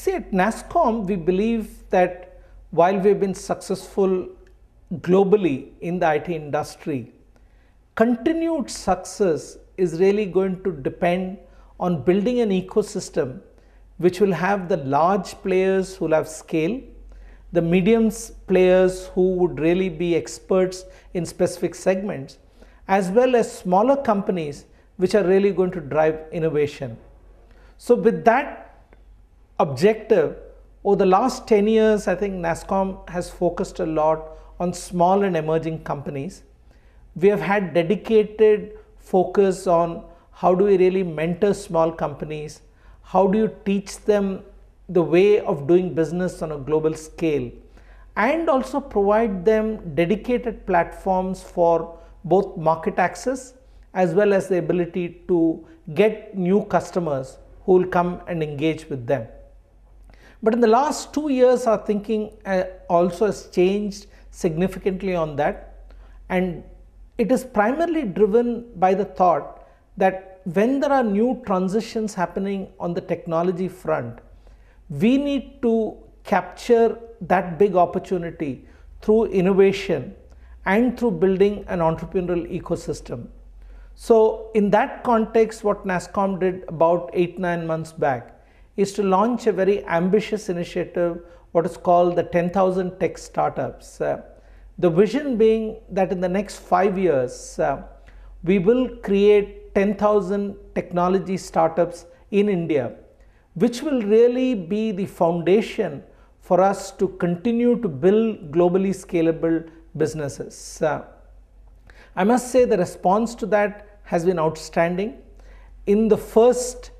see at NASCOM, we believe that while we've been successful globally in the IT industry, continued success is really going to depend on building an ecosystem which will have the large players who will have scale, the mediums players who would really be experts in specific segments, as well as smaller companies which are really going to drive innovation. So with that objective over the last 10 years i think nascom has focused a lot on small and emerging companies we have had dedicated focus on how do we really mentor small companies how do you teach them the way of doing business on a global scale and also provide them dedicated platforms for both market access as well as the ability to get new customers who will come and engage with them. But in the last two years, our thinking uh, also has changed significantly on that. And it is primarily driven by the thought that when there are new transitions happening on the technology front, we need to capture that big opportunity through innovation and through building an entrepreneurial ecosystem. So in that context, what NASCOM did about eight, nine months back is to launch a very ambitious initiative, what is called the 10,000 tech startups. Uh, the vision being that in the next five years, uh, we will create 10,000 technology startups in India, which will really be the foundation for us to continue to build globally scalable businesses. Uh, I must say the response to that has been outstanding. In the first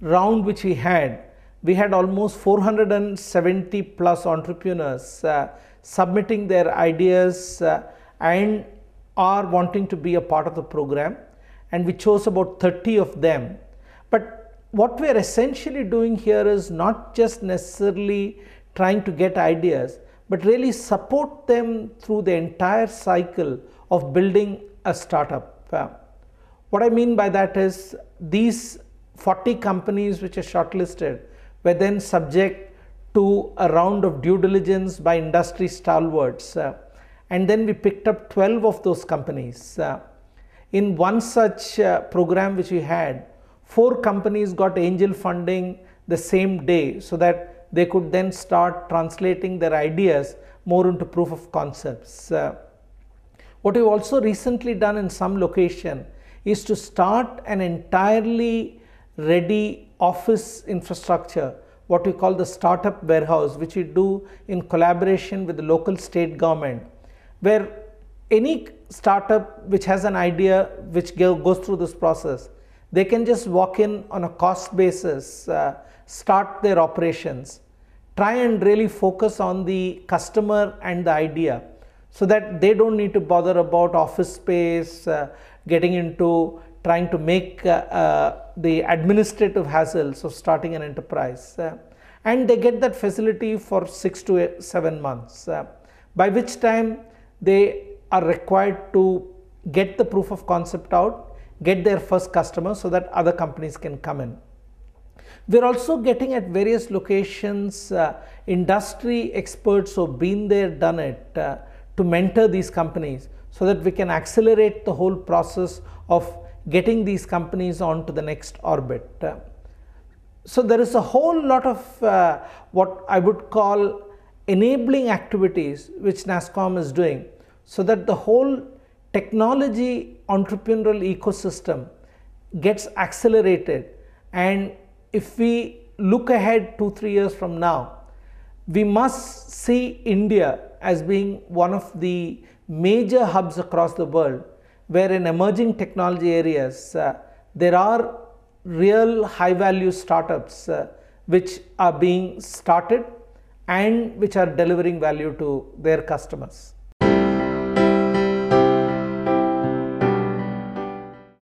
round which we had, we had almost 470 plus entrepreneurs uh, submitting their ideas uh, and are wanting to be a part of the program and we chose about 30 of them but what we are essentially doing here is not just necessarily trying to get ideas but really support them through the entire cycle of building a startup uh, what i mean by that is these 40 companies which are shortlisted were then subject to a round of due diligence by industry stalwarts. Uh, and then we picked up 12 of those companies. Uh, in one such uh, program which we had, four companies got angel funding the same day so that they could then start translating their ideas more into proof of concepts. Uh, what we've also recently done in some location is to start an entirely ready office infrastructure what we call the startup warehouse which we do in collaboration with the local state government where any startup which has an idea which goes through this process they can just walk in on a cost basis uh, start their operations try and really focus on the customer and the idea so that they don't need to bother about office space uh, getting into trying to make uh, uh the administrative hassles of starting an enterprise uh, and they get that facility for 6 to eight, 7 months uh, by which time they are required to get the proof of concept out get their first customer so that other companies can come in we're also getting at various locations uh, industry experts who've been there done it uh, to mentor these companies so that we can accelerate the whole process of getting these companies onto the next orbit. So there is a whole lot of uh, what I would call enabling activities which NASCOM is doing so that the whole technology entrepreneurial ecosystem gets accelerated and if we look ahead two three years from now we must see India as being one of the major hubs across the world where in emerging technology areas uh, there are real high value startups uh, which are being started and which are delivering value to their customers.